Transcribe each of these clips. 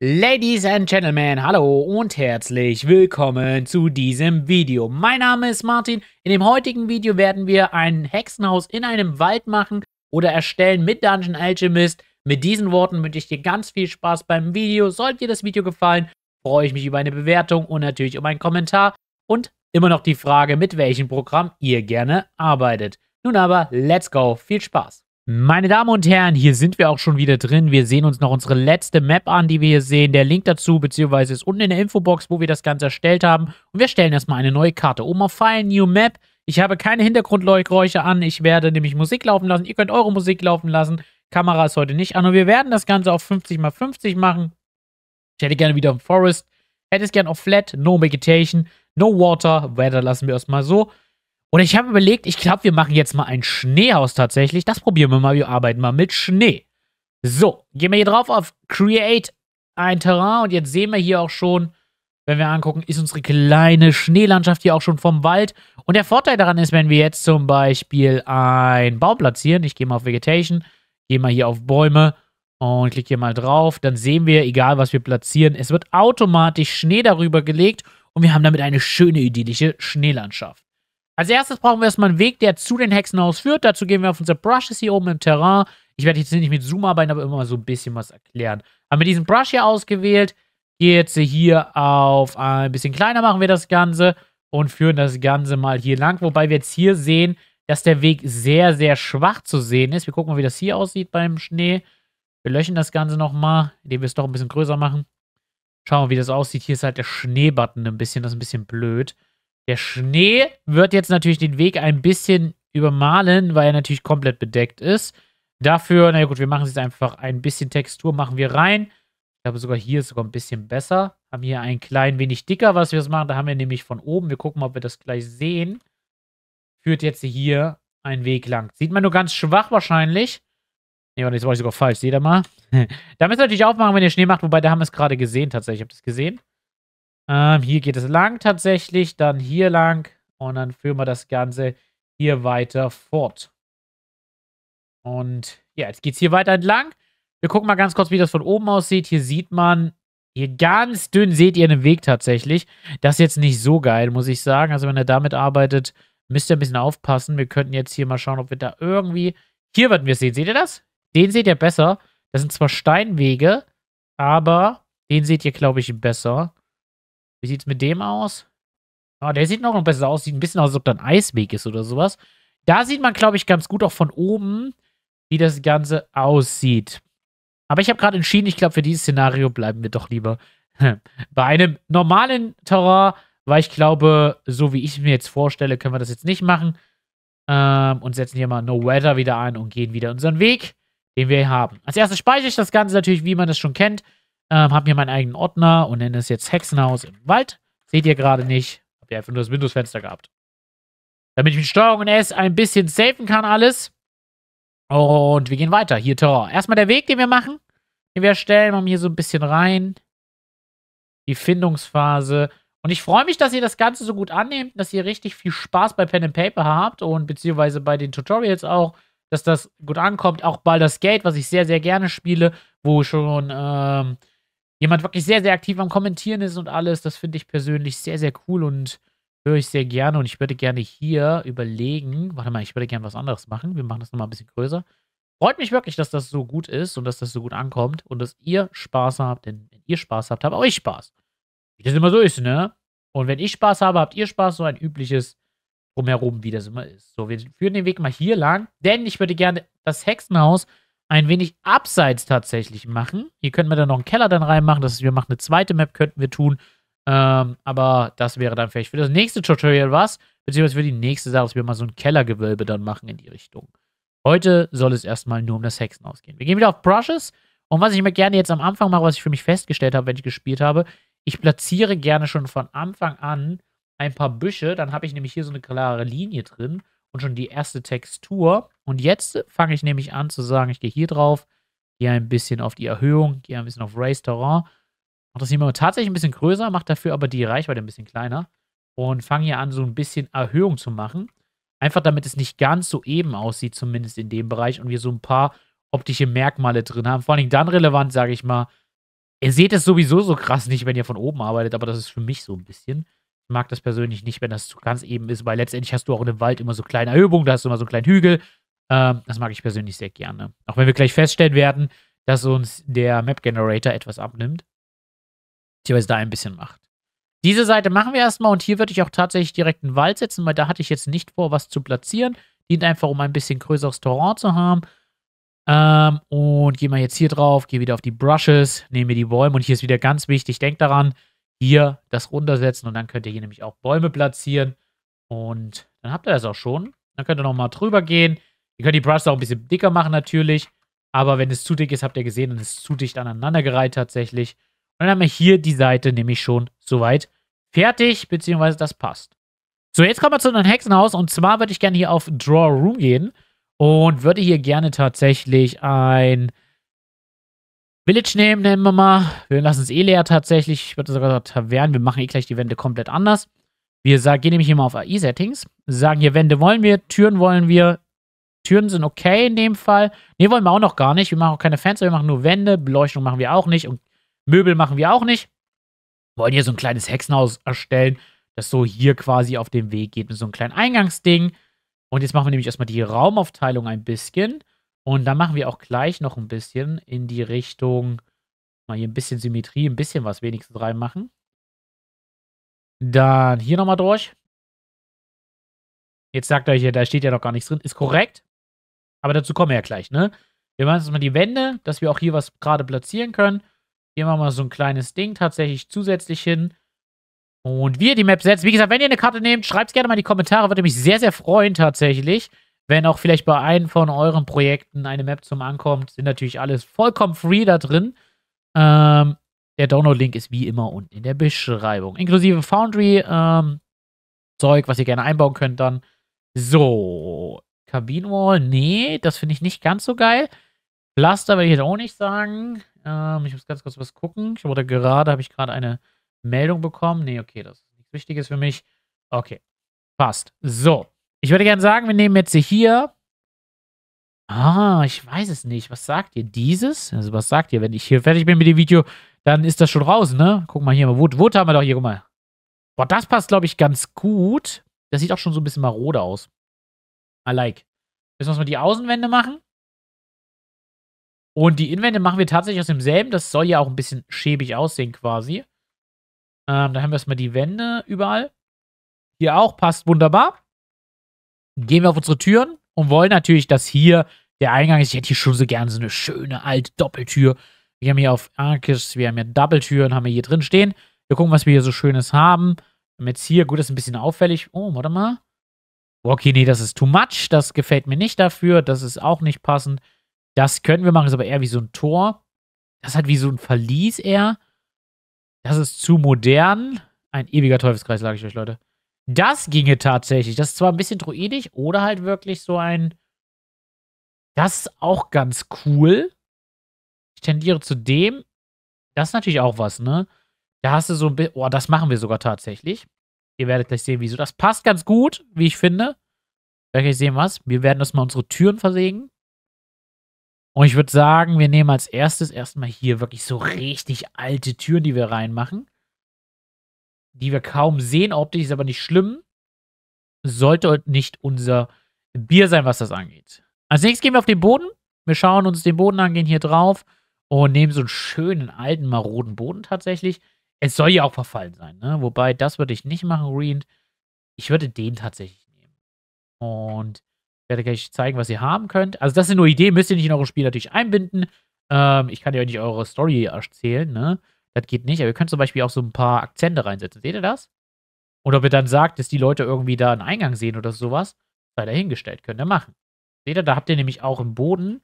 Ladies and Gentlemen, hallo und herzlich willkommen zu diesem Video. Mein Name ist Martin. In dem heutigen Video werden wir ein Hexenhaus in einem Wald machen oder erstellen mit Dungeon Alchemist. Mit diesen Worten wünsche ich dir ganz viel Spaß beim Video. Sollte dir das Video gefallen, freue ich mich über eine Bewertung und natürlich um einen Kommentar und immer noch die Frage, mit welchem Programm ihr gerne arbeitet. Nun aber, let's go, viel Spaß! Meine Damen und Herren, hier sind wir auch schon wieder drin. Wir sehen uns noch unsere letzte Map an, die wir hier sehen. Der Link dazu, beziehungsweise ist unten in der Infobox, wo wir das Ganze erstellt haben. Und wir stellen erstmal eine neue Karte Oma File, New Map. Ich habe keine Hintergrundgeräusche an. Ich werde nämlich Musik laufen lassen. Ihr könnt eure Musik laufen lassen. Kamera ist heute nicht an. Und wir werden das Ganze auf 50x50 machen. Ich hätte gerne wieder einen Forest. Hätte es gerne auf Flat, No Vegetation, No Water. Weather lassen wir erstmal so. Und ich habe überlegt, ich glaube, wir machen jetzt mal ein Schneehaus tatsächlich. Das probieren wir mal. Wir arbeiten mal mit Schnee. So, gehen wir hier drauf auf Create ein Terrain. Und jetzt sehen wir hier auch schon, wenn wir angucken, ist unsere kleine Schneelandschaft hier auch schon vom Wald. Und der Vorteil daran ist, wenn wir jetzt zum Beispiel einen Baum platzieren. Ich gehe mal auf Vegetation, gehe mal hier auf Bäume und klicke hier mal drauf. Dann sehen wir, egal was wir platzieren, es wird automatisch Schnee darüber gelegt. Und wir haben damit eine schöne, idyllische Schneelandschaft. Als erstes brauchen wir erstmal einen Weg, der zu den Hexenhaus führt. Dazu gehen wir auf unsere Brushes hier oben im Terrain. Ich werde jetzt nicht mit Zoom arbeiten, aber immer so ein bisschen was erklären. Haben wir diesen Brush hier ausgewählt. Jetzt hier auf ein bisschen kleiner machen wir das Ganze und führen das Ganze mal hier lang. Wobei wir jetzt hier sehen, dass der Weg sehr, sehr schwach zu sehen ist. Wir gucken mal, wie das hier aussieht beim Schnee. Wir löschen das Ganze nochmal, indem wir es doch ein bisschen größer machen. Schauen wir, wie das aussieht. Hier ist halt der Schneebutton ein bisschen, das ist ein bisschen blöd. Der Schnee wird jetzt natürlich den Weg ein bisschen übermalen, weil er natürlich komplett bedeckt ist. Dafür, naja gut, wir machen es jetzt einfach ein bisschen Textur, machen wir rein. Ich glaube, sogar hier ist sogar ein bisschen besser. Haben hier ein klein wenig dicker, was wir jetzt machen. Da haben wir nämlich von oben, wir gucken mal, ob wir das gleich sehen. Führt jetzt hier einen Weg lang. Sieht man nur ganz schwach wahrscheinlich. Ne, warte, jetzt war ich sogar falsch. Seht ihr mal? da müssen wir natürlich aufmachen, wenn ihr Schnee macht. Wobei, da haben wir es gerade gesehen tatsächlich. Habt ihr es gesehen? Ähm, hier geht es lang tatsächlich, dann hier lang und dann führen wir das Ganze hier weiter fort. Und ja, jetzt geht es hier weiter entlang. Wir gucken mal ganz kurz, wie das von oben aussieht. Hier sieht man, hier ganz dünn seht ihr einen Weg tatsächlich. Das ist jetzt nicht so geil, muss ich sagen. Also wenn ihr damit arbeitet, müsst ihr ein bisschen aufpassen. Wir könnten jetzt hier mal schauen, ob wir da irgendwie... Hier werden wir es sehen. Seht ihr das? Den seht ihr besser. Das sind zwar Steinwege, aber den seht ihr, glaube ich, besser. Wie sieht es mit dem aus? Oh, der sieht noch ein besser aus. Sieht ein bisschen aus, als ob da ein Eisweg ist oder sowas. Da sieht man, glaube ich, ganz gut auch von oben, wie das Ganze aussieht. Aber ich habe gerade entschieden, ich glaube, für dieses Szenario bleiben wir doch lieber bei einem normalen Terror, weil ich glaube, so wie ich es mir jetzt vorstelle, können wir das jetzt nicht machen. Ähm, und setzen hier mal No Weather wieder ein und gehen wieder unseren Weg, den wir hier haben. Als erstes speichere ich das Ganze natürlich, wie man das schon kennt. Ähm, habe mir meinen eigenen Ordner und nenne es jetzt Hexenhaus im Wald. Seht ihr gerade nicht. Habt ihr einfach nur das Windows-Fenster gehabt. Damit ich mit Steuerung und S ein bisschen safen kann alles. Und wir gehen weiter. Hier Tor. Erstmal der Weg, den wir machen. Den wir erstellen. Machen hier so ein bisschen rein. Die Findungsphase. Und ich freue mich, dass ihr das Ganze so gut annehmt, dass ihr richtig viel Spaß bei Pen and Paper habt und beziehungsweise bei den Tutorials auch, dass das gut ankommt. Auch Baldur's Gate, was ich sehr, sehr gerne spiele, wo schon ähm, jemand wirklich sehr, sehr aktiv am Kommentieren ist und alles. Das finde ich persönlich sehr, sehr cool und höre ich sehr gerne. Und ich würde gerne hier überlegen, warte mal, ich würde gerne was anderes machen. Wir machen das nochmal ein bisschen größer. Freut mich wirklich, dass das so gut ist und dass das so gut ankommt und dass ihr Spaß habt. Denn wenn ihr Spaß habt, habt auch ich Spaß. Wie das immer so ist, ne? Und wenn ich Spaß habe, habt ihr Spaß. So ein übliches Drumherum, wie das immer ist. So, wir führen den Weg mal hier lang. Denn ich würde gerne das Hexenhaus ein wenig abseits tatsächlich machen. Hier könnten wir dann noch einen Keller dann reinmachen. Das ist, wir machen eine zweite Map, könnten wir tun. Ähm, aber das wäre dann vielleicht für das nächste Tutorial was. Beziehungsweise für die nächste Sache, dass wir mal so ein Kellergewölbe dann machen in die Richtung. Heute soll es erstmal nur um das Hexen ausgehen. Wir gehen wieder auf Brushes. Und was ich mir gerne jetzt am Anfang mache, was ich für mich festgestellt habe, wenn ich gespielt habe, ich platziere gerne schon von Anfang an ein paar Büsche. Dann habe ich nämlich hier so eine klare Linie drin und schon die erste Textur. Und jetzt fange ich nämlich an zu sagen, ich gehe hier drauf, gehe ein bisschen auf die Erhöhung, gehe ein bisschen auf Race Terrain. Mache das hier mal tatsächlich ein bisschen größer, mache dafür aber die Reichweite ein bisschen kleiner und fange hier an, so ein bisschen Erhöhung zu machen. Einfach damit es nicht ganz so eben aussieht, zumindest in dem Bereich und wir so ein paar optische Merkmale drin haben. Vor allen Dingen dann relevant, sage ich mal. Ihr seht es sowieso so krass nicht, wenn ihr von oben arbeitet, aber das ist für mich so ein bisschen mag das persönlich nicht, wenn das zu ganz eben ist, weil letztendlich hast du auch in dem Wald immer so kleine Erhöhungen, da hast du immer so einen kleinen Hügel. Ähm, das mag ich persönlich sehr gerne. Auch wenn wir gleich feststellen werden, dass uns der Map Generator etwas abnimmt. Beziehungsweise da ein bisschen macht. Diese Seite machen wir erstmal und hier würde ich auch tatsächlich direkt einen Wald setzen, weil da hatte ich jetzt nicht vor, was zu platzieren. Dient einfach, um ein bisschen größeres Torrent zu haben. Ähm, und gehen wir jetzt hier drauf, gehe wieder auf die Brushes, nehme mir die Bäume und hier ist wieder ganz wichtig, denk daran, hier das runtersetzen und dann könnt ihr hier nämlich auch Bäume platzieren. Und dann habt ihr das auch schon. Dann könnt ihr nochmal drüber gehen. Ihr könnt die Brushes auch ein bisschen dicker machen natürlich. Aber wenn es zu dick ist, habt ihr gesehen, dann ist es zu dicht aneinandergereiht tatsächlich. Und dann haben wir hier die Seite nämlich schon soweit fertig, beziehungsweise das passt. So, jetzt kommen wir zu unserem Hexenhaus. Und zwar würde ich gerne hier auf Draw Room gehen und würde hier gerne tatsächlich ein Village nehmen, nennen wir mal. Wir lassen es eh leer tatsächlich. Ich würde sogar sagen, Tavernen. Wir machen eh gleich die Wände komplett anders. Wir sagen, gehen nämlich immer auf AI-Settings. Sagen hier, Wände wollen wir, Türen wollen wir. Türen sind okay in dem Fall. Ne, wollen wir auch noch gar nicht. Wir machen auch keine Fenster, wir machen nur Wände. Beleuchtung machen wir auch nicht. Und Möbel machen wir auch nicht. Wir wollen hier so ein kleines Hexenhaus erstellen, das so hier quasi auf den Weg geht mit so einem kleinen Eingangsding. Und jetzt machen wir nämlich erstmal die Raumaufteilung ein bisschen. Und dann machen wir auch gleich noch ein bisschen in die Richtung, mal hier ein bisschen Symmetrie, ein bisschen was wenigstens reinmachen. Dann hier nochmal durch. Jetzt sagt euch ja, da steht ja noch gar nichts drin. Ist korrekt. Aber dazu kommen wir ja gleich, ne? Wir machen jetzt mal die Wände, dass wir auch hier was gerade platzieren können. Hier machen wir so ein kleines Ding tatsächlich zusätzlich hin. Und wir die Map setzen. wie gesagt, wenn ihr eine Karte nehmt, schreibt es gerne mal in die Kommentare. Würde mich sehr, sehr freuen tatsächlich wenn auch vielleicht bei einem von euren Projekten eine Map zum Ankommt, sind natürlich alles vollkommen free da drin. Ähm, der Download-Link ist wie immer unten in der Beschreibung. Inklusive Foundry, ähm, Zeug, was ihr gerne einbauen könnt dann. So, Cabinewall, nee, das finde ich nicht ganz so geil. Pflaster will ich jetzt auch nicht sagen. Ähm, ich muss ganz kurz was gucken. Ich wurde gerade, habe ich gerade eine Meldung bekommen. Nee, okay, das ist nichts Wichtiges für mich. Okay, passt. So. Ich würde gerne sagen, wir nehmen jetzt hier. Ah, ich weiß es nicht. Was sagt ihr? Dieses? Also, was sagt ihr? Wenn ich hier fertig bin mit dem Video, dann ist das schon raus, ne? Guck mal hier. Wood, Wood haben wir doch hier. Guck mal. Boah, das passt, glaube ich, ganz gut. Das sieht auch schon so ein bisschen marode aus. I like. Müssen wir uns mal die Außenwände machen. Und die Innenwände machen wir tatsächlich aus demselben. Das soll ja auch ein bisschen schäbig aussehen quasi. Ähm, da haben wir erstmal die Wände überall. Hier auch, passt wunderbar gehen wir auf unsere Türen und wollen natürlich, dass hier der Eingang ist. Ich hätte hier schon so gerne so eine schöne alte Doppeltür. Wir haben hier auf Arkis, wir haben hier Doppeltüren, haben wir hier drin stehen. Wir gucken, was wir hier so Schönes haben. Wir haben jetzt hier, gut, das ist ein bisschen auffällig. Oh, warte mal. Okay, nee, das ist too much. Das gefällt mir nicht dafür. Das ist auch nicht passend. Das können wir machen, ist aber eher wie so ein Tor. Das hat wie so ein Verlies eher. Das ist zu modern. Ein ewiger Teufelskreis, sage ich euch, Leute. Das ginge tatsächlich. Das ist zwar ein bisschen druidisch oder halt wirklich so ein. Das ist auch ganz cool. Ich tendiere zu dem. Das ist natürlich auch was, ne? Da hast du so ein bisschen. Oh, das machen wir sogar tatsächlich. Ihr werdet gleich sehen, wieso. Das passt ganz gut, wie ich finde. Werdet gleich sehen, was. Wir werden das mal unsere Türen versägen. Und ich würde sagen, wir nehmen als erstes erstmal hier wirklich so richtig alte Türen, die wir reinmachen die wir kaum sehen optisch, ist aber nicht schlimm. Sollte nicht unser Bier sein, was das angeht. Als nächstes gehen wir auf den Boden. Wir schauen uns den Boden an, gehen hier drauf und nehmen so einen schönen alten, maroden Boden tatsächlich. Es soll ja auch verfallen sein, ne? Wobei, das würde ich nicht machen, Ruined. Ich würde den tatsächlich nehmen. Und werde gleich zeigen, was ihr haben könnt. Also, das sind nur Ideen, müsst ihr nicht in eurem Spiel natürlich einbinden. Ähm, ich kann ja nicht eure Story erzählen, ne? Das geht nicht. Aber ihr könnt zum Beispiel auch so ein paar Akzente reinsetzen. Seht ihr das? Und ob ihr dann sagt, dass die Leute irgendwie da einen Eingang sehen oder sowas, sei dahingestellt. Könnt ihr machen. Seht ihr, da habt ihr nämlich auch im Boden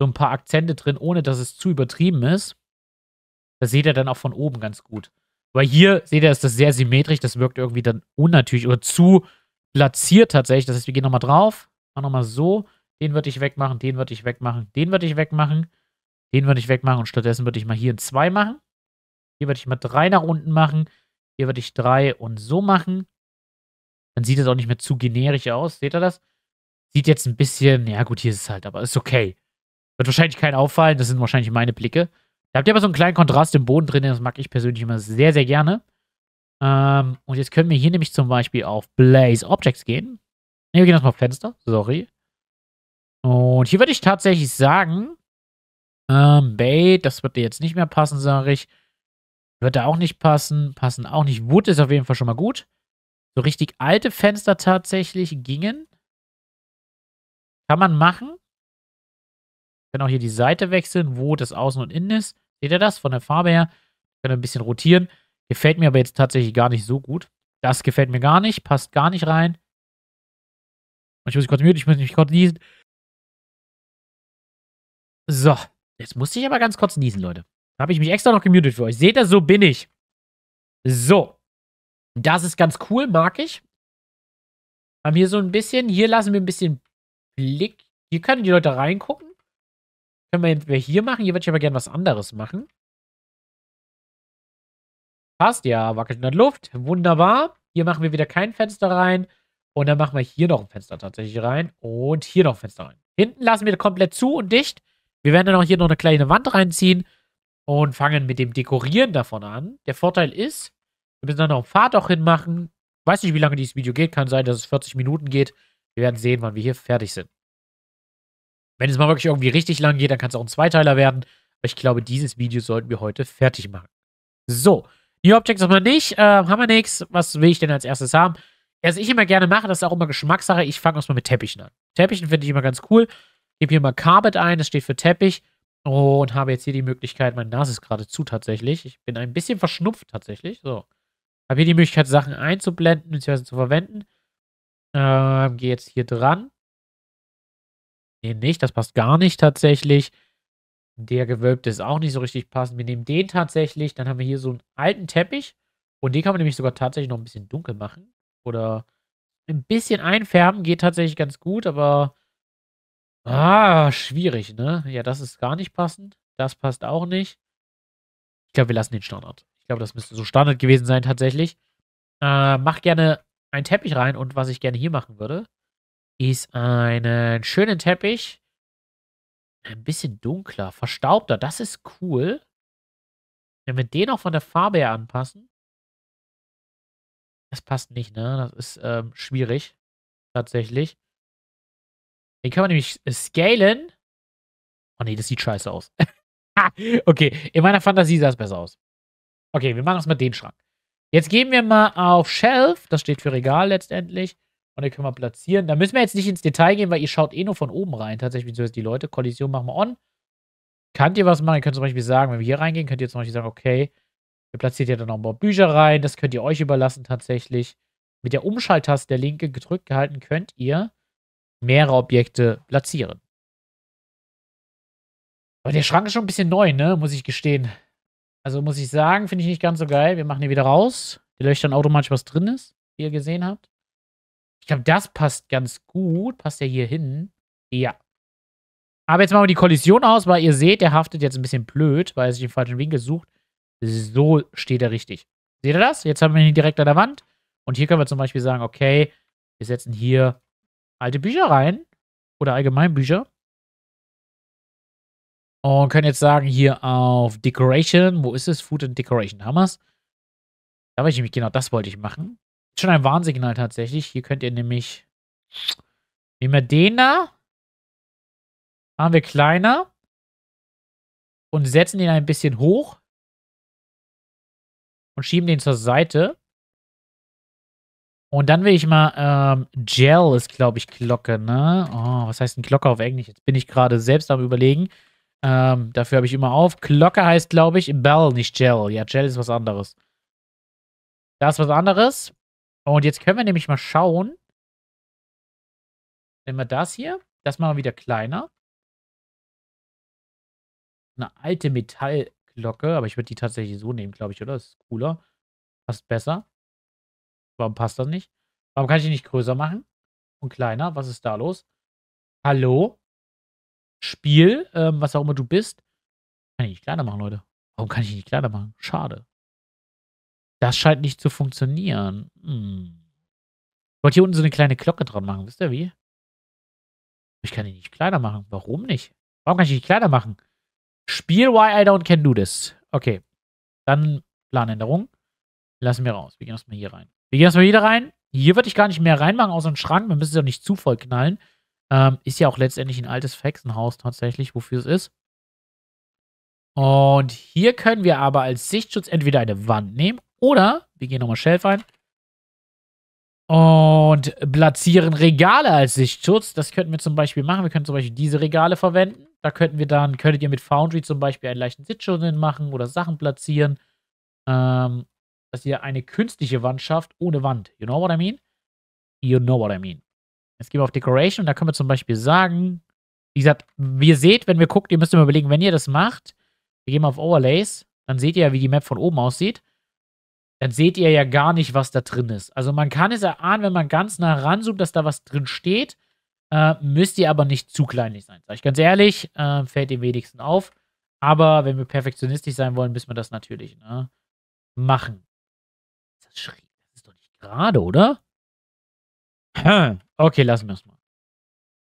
so ein paar Akzente drin, ohne dass es zu übertrieben ist. Das seht ihr dann auch von oben ganz gut. Weil hier, seht ihr, ist das sehr symmetrisch. Das wirkt irgendwie dann unnatürlich oder zu platziert tatsächlich. Das heißt, wir gehen nochmal drauf. Machen nochmal so. Den würde ich wegmachen, den würde ich wegmachen, den würde ich wegmachen, den würde ich wegmachen. Und stattdessen würde ich mal hier ein 2 machen. Hier würde ich mal drei nach unten machen. Hier würde ich drei und so machen. Dann sieht es auch nicht mehr zu generisch aus. Seht ihr das? Sieht jetzt ein bisschen, ja gut, hier ist es halt, aber ist okay. Wird wahrscheinlich kein auffallen, das sind wahrscheinlich meine Blicke. Da habt ihr aber so einen kleinen Kontrast im Boden drin, das mag ich persönlich immer sehr, sehr gerne. Ähm, und jetzt können wir hier nämlich zum Beispiel auf Blaze Objects gehen. Ne, wir gehen erstmal auf Fenster, sorry. Und hier würde ich tatsächlich sagen, ähm, Bait, das wird dir jetzt nicht mehr passen, sage ich. Wird da auch nicht passen. Passen auch nicht. Wood ist auf jeden Fall schon mal gut. So richtig alte Fenster tatsächlich gingen. Kann man machen. Kann auch hier die Seite wechseln, wo das Außen und Innen ist. Seht ihr das von der Farbe her? Kann ein bisschen rotieren. Gefällt mir aber jetzt tatsächlich gar nicht so gut. Das gefällt mir gar nicht. Passt gar nicht rein. Ich muss mich kurz mute, ich muss mich kurz niesen. So, jetzt musste ich aber ganz kurz niesen, Leute. Habe ich mich extra noch gemutet für euch. Seht ihr, so bin ich. So. Das ist ganz cool, mag ich. Haben hier so ein bisschen, hier lassen wir ein bisschen Blick. Hier können die Leute reingucken. Können wir entweder hier machen, hier würde ich aber gerne was anderes machen. Passt, ja, wackelt in der Luft. Wunderbar. Hier machen wir wieder kein Fenster rein. Und dann machen wir hier noch ein Fenster tatsächlich rein. Und hier noch ein Fenster rein. Hinten lassen wir komplett zu und dicht. Wir werden dann auch hier noch eine kleine Wand reinziehen und fangen mit dem Dekorieren davon an. Der Vorteil ist, wir müssen dann noch einen Pfad auch hinmachen. Weiß nicht, wie lange dieses Video geht. Kann sein, dass es 40 Minuten geht. Wir werden sehen, wann wir hier fertig sind. Wenn es mal wirklich irgendwie richtig lang geht, dann kann es auch ein Zweiteiler werden. Aber ich glaube, dieses Video sollten wir heute fertig machen. So, New Objects haben wir nicht. Äh, haben wir nichts. Was will ich denn als erstes haben? Was also, ich immer gerne mache, das ist auch immer Geschmackssache. Ich fange erstmal mit Teppichen an. Teppichen finde ich immer ganz cool. Gebe hier mal Carpet ein, das steht für Teppich und habe jetzt hier die Möglichkeit, meine Nase ist gerade zu tatsächlich. Ich bin ein bisschen verschnupft tatsächlich. So. Habe hier die Möglichkeit, Sachen einzublenden bzw. zu verwenden. Ähm, gehe jetzt hier dran. Nee, nicht. Das passt gar nicht tatsächlich. Der gewölbte ist auch nicht so richtig passend. Wir nehmen den tatsächlich. Dann haben wir hier so einen alten Teppich. Und den kann man nämlich sogar tatsächlich noch ein bisschen dunkel machen. Oder ein bisschen einfärben. Geht tatsächlich ganz gut, aber Ah, schwierig, ne? Ja, das ist gar nicht passend. Das passt auch nicht. Ich glaube, wir lassen den Standard. Ich glaube, das müsste so Standard gewesen sein tatsächlich. Äh, mach gerne einen Teppich rein und was ich gerne hier machen würde, ist einen schönen Teppich. Ein bisschen dunkler, verstaubter. Das ist cool. Wenn wir den auch von der Farbe her anpassen. Das passt nicht, ne? Das ist ähm, schwierig. Tatsächlich. Den können wir nämlich äh, scalen. Oh ne, das sieht scheiße aus. okay, in meiner Fantasie sah es besser aus. Okay, wir machen es mit dem Schrank. Jetzt gehen wir mal auf Shelf. Das steht für Regal letztendlich. Und den können wir platzieren. Da müssen wir jetzt nicht ins Detail gehen, weil ihr schaut eh nur von oben rein. Tatsächlich, beziehungsweise die Leute. Kollision machen wir on. Könnt ihr was machen? Ihr könnt zum Beispiel sagen, wenn wir hier reingehen, könnt ihr zum Beispiel sagen, okay, ihr platziert ja dann noch ein paar Bücher rein. Das könnt ihr euch überlassen tatsächlich. Mit der Umschalttaste der linke gedrückt gehalten könnt ihr mehrere Objekte platzieren. Aber der Schrank ist schon ein bisschen neu, ne? Muss ich gestehen. Also muss ich sagen, finde ich nicht ganz so geil. Wir machen ihn wieder raus. Wir löchern automatisch, was drin ist, wie ihr gesehen habt. Ich glaube, das passt ganz gut. Passt ja hier hin. Ja. Aber jetzt machen wir die Kollision aus, weil ihr seht, der haftet jetzt ein bisschen blöd, weil er sich den falschen Winkel sucht. So steht er richtig. Seht ihr das? Jetzt haben wir ihn direkt an der Wand. Und hier können wir zum Beispiel sagen, okay, wir setzen hier alte Bücher rein oder allgemein Bücher und können jetzt sagen, hier auf Decoration, wo ist es? Food and Decoration, haben wir es? Da wollte ich nämlich genau, das wollte ich machen. Schon ein Warnsignal tatsächlich. Hier könnt ihr nämlich, nehmen wir den da, machen wir kleiner und setzen den ein bisschen hoch und schieben den zur Seite. Und dann will ich mal, ähm, Gel ist, glaube ich, Glocke, ne? Oh, was heißt denn Glocke auf Englisch? Jetzt bin ich gerade selbst am überlegen. Ähm, dafür habe ich immer auf. Glocke heißt, glaube ich, Bell, nicht Gel. Ja, Gel ist was anderes. Das ist was anderes. Und jetzt können wir nämlich mal schauen. Nehmen wir das hier. Das machen wir wieder kleiner. Eine alte Metallglocke, aber ich würde die tatsächlich so nehmen, glaube ich, oder? Das ist cooler. Passt besser. Warum passt das nicht? Warum kann ich die nicht größer machen? Und kleiner? Was ist da los? Hallo? Spiel, ähm, was auch immer du bist. Kann ich nicht kleiner machen, Leute. Warum kann ich nicht kleiner machen? Schade. Das scheint nicht zu funktionieren. Hm. Ich wollte hier unten so eine kleine Glocke dran machen. Wisst ihr wie? Ich kann die nicht kleiner machen. Warum nicht? Warum kann ich die nicht kleiner machen? Spiel Why I Don't Can Do This. Okay. Dann Planänderung. Lassen wir raus. Wir gehen erstmal hier rein. Wir gehen erstmal wieder rein. Hier würde ich gar nicht mehr reinmachen, außer einen Schrank. Wir müssen es ja nicht zu voll knallen. Ähm, ist ja auch letztendlich ein altes Fexenhaus tatsächlich, wofür es ist. Und hier können wir aber als Sichtschutz entweder eine Wand nehmen oder wir gehen nochmal Shelf ein und platzieren Regale als Sichtschutz. Das könnten wir zum Beispiel machen. Wir können zum Beispiel diese Regale verwenden. Da könnten wir dann, könntet ihr mit Foundry zum Beispiel einen leichten Sitzschutz machen oder Sachen platzieren. Ähm, dass ihr eine künstliche Wand schafft ohne Wand. You know what I mean? You know what I mean. Jetzt gehen wir auf Decoration und da können wir zum Beispiel sagen, wie gesagt, wie ihr seht, wenn wir guckt, ihr müsst immer überlegen, wenn ihr das macht, wir gehen mal auf Overlays, dann seht ihr ja, wie die Map von oben aussieht. Dann seht ihr ja gar nicht, was da drin ist. Also man kann es erahnen, wenn man ganz nah ranzoomt, dass da was drin steht. Äh, müsst ihr aber nicht zu kleinlich sein. Sag ich ganz ehrlich, äh, fällt dem wenigsten auf. Aber wenn wir perfektionistisch sein wollen, müssen wir das natürlich ne, machen das schräg? Das ist doch nicht gerade, oder? Okay, lassen wir es mal.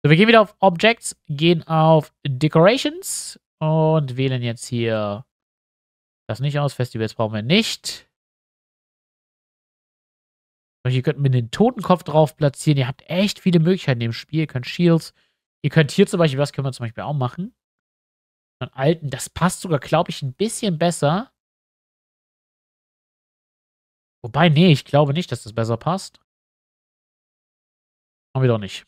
So, wir gehen wieder auf Objects, gehen auf Decorations und wählen jetzt hier das nicht aus. Festivals brauchen wir nicht. Und hier könnten wir den Totenkopf drauf platzieren. Ihr habt echt viele Möglichkeiten im Spiel. Ihr könnt Shields. Ihr könnt hier zum Beispiel, was können wir zum Beispiel auch machen? Einen alten, das passt sogar, glaube ich, ein bisschen besser. Wobei, nee, ich glaube nicht, dass das besser passt. Machen wir doch nicht.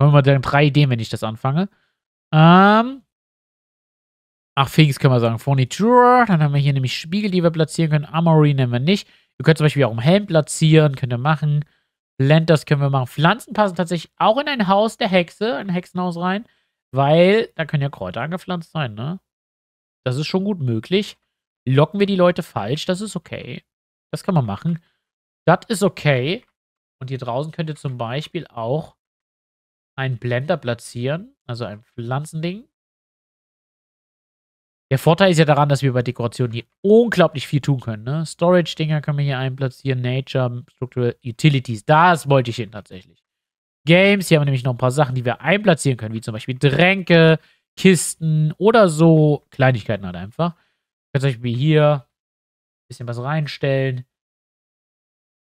Wollen wir mal dann 3D, wenn ich das anfange. Ähm. Ach, Pfingst können wir sagen. Furniture. Dann haben wir hier nämlich Spiegel, die wir platzieren können. Amory nehmen wir nicht. Ihr könnt zum Beispiel auch einen Helm platzieren. Könnt ihr machen. Blenders können wir machen. Pflanzen passen tatsächlich auch in ein Haus der Hexe, ein Hexenhaus rein. Weil da können ja Kräuter angepflanzt sein, ne? Das ist schon gut möglich. Locken wir die Leute falsch, das ist okay. Das kann man machen. Das ist okay. Und hier draußen könnt ihr zum Beispiel auch einen Blender platzieren. Also ein Pflanzending. Der Vorteil ist ja daran, dass wir bei Dekoration hier unglaublich viel tun können. Ne? Storage-Dinger können wir hier einplatzieren. Nature, Structural Utilities. Das wollte ich hin tatsächlich. Games, hier haben wir nämlich noch ein paar Sachen, die wir einplatzieren können. Wie zum Beispiel Tränke, Kisten oder so Kleinigkeiten halt einfach. Zum Beispiel hier bisschen was reinstellen.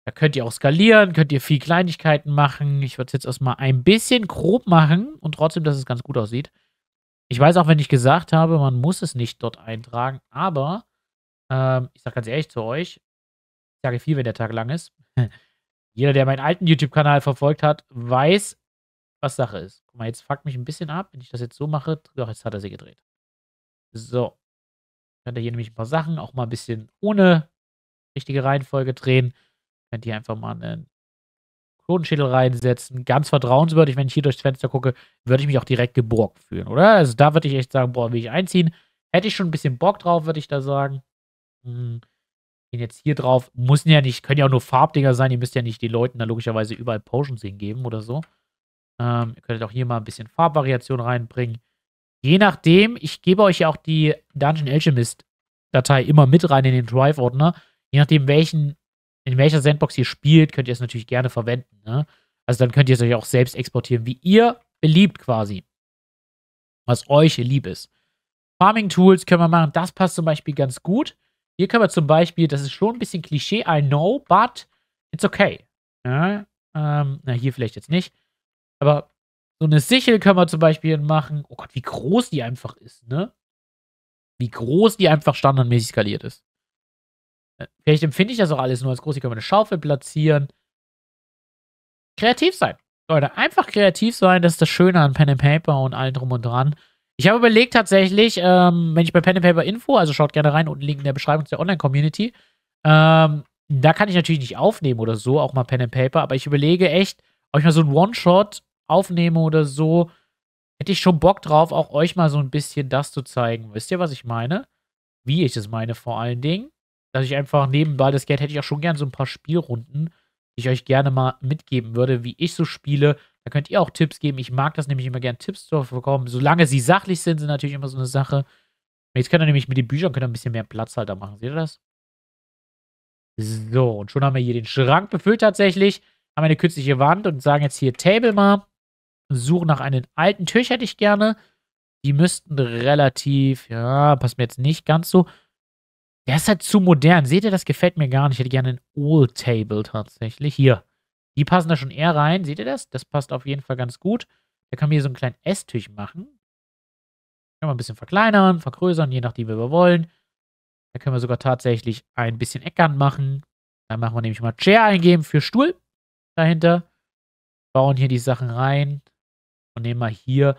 Da könnt ihr auch skalieren, könnt ihr viel Kleinigkeiten machen. Ich würde es jetzt erstmal ein bisschen grob machen und trotzdem, dass es ganz gut aussieht. Ich weiß auch, wenn ich gesagt habe, man muss es nicht dort eintragen, aber ähm, ich sage ganz ehrlich zu euch, ich sage viel, wenn der Tag lang ist. Jeder, der meinen alten YouTube-Kanal verfolgt hat, weiß, was Sache ist. Guck mal, jetzt fuckt mich ein bisschen ab, wenn ich das jetzt so mache. Doch, jetzt hat er sie gedreht. So. Könnt ihr hier nämlich ein paar Sachen auch mal ein bisschen ohne richtige Reihenfolge drehen. Könnt ihr einfach mal einen Klonschädel reinsetzen. Ganz vertrauenswürdig, wenn ich hier durchs Fenster gucke, würde ich mich auch direkt geborgt fühlen, oder? Also da würde ich echt sagen, boah, will ich einziehen. Hätte ich schon ein bisschen Bock drauf, würde ich da sagen. Hm. Gehen jetzt hier drauf. Muss ja nicht, können ja auch nur Farbdinger sein. Ihr müsst ja nicht den Leuten da logischerweise überall Potions hingeben oder so. Ähm, ihr könntet auch hier mal ein bisschen Farbvariation reinbringen. Je nachdem, ich gebe euch ja auch die Dungeon Alchemist-Datei immer mit rein in den Drive-Ordner. Je nachdem, welchen, in welcher Sandbox ihr spielt, könnt ihr es natürlich gerne verwenden. Ne? Also dann könnt ihr es euch auch selbst exportieren, wie ihr beliebt quasi. Was euch lieb ist. Farming Tools können wir machen. Das passt zum Beispiel ganz gut. Hier können wir zum Beispiel, das ist schon ein bisschen Klischee, I know, but it's okay. Ja, ähm, na, hier vielleicht jetzt nicht. Aber so eine Sichel können wir zum Beispiel machen. Oh Gott, wie groß die einfach ist, ne? Wie groß die einfach standardmäßig skaliert ist. Äh, vielleicht empfinde ich das auch alles nur als groß. Hier können wir eine Schaufel platzieren. Kreativ sein. Leute, einfach kreativ sein. Das ist das Schöne an Pen and Paper und allem drum und dran. Ich habe überlegt tatsächlich, ähm, wenn ich bei Pen and Paper Info, also schaut gerne rein, unten Link in der Beschreibung der Online-Community, ähm, da kann ich natürlich nicht aufnehmen oder so, auch mal Pen and Paper, aber ich überlege echt, ob ich mal so einen One-Shot aufnehme oder so, hätte ich schon Bock drauf, auch euch mal so ein bisschen das zu zeigen. Wisst ihr, was ich meine? Wie ich es meine vor allen Dingen. Dass ich einfach nebenbei das Geld hätte ich auch schon gern so ein paar Spielrunden, die ich euch gerne mal mitgeben würde, wie ich so spiele. Da könnt ihr auch Tipps geben. Ich mag das nämlich immer gern, Tipps zu bekommen. Solange sie sachlich sind, sind natürlich immer so eine Sache. Jetzt könnt ihr nämlich mit den Büchern könnt ihr ein bisschen mehr Platzhalter machen. Seht ihr das? So, und schon haben wir hier den Schrank befüllt tatsächlich. Haben wir eine künstliche Wand und sagen jetzt hier Table mal. Suche nach einem alten Tisch hätte ich gerne. Die müssten relativ, ja, passt mir jetzt nicht ganz so. Der ist halt zu modern. Seht ihr, das gefällt mir gar nicht. Ich hätte gerne ein Old Table tatsächlich. Hier. Die passen da schon eher rein. Seht ihr das? Das passt auf jeden Fall ganz gut. Da kann man hier so einen kleinen Esstisch machen. Können wir ein bisschen verkleinern, vergrößern, je nachdem, wie wir wollen. Da können wir sogar tatsächlich ein bisschen Eckern machen. Dann machen wir nämlich mal Chair eingeben für Stuhl dahinter. Bauen hier die Sachen rein. Und nehmen wir hier.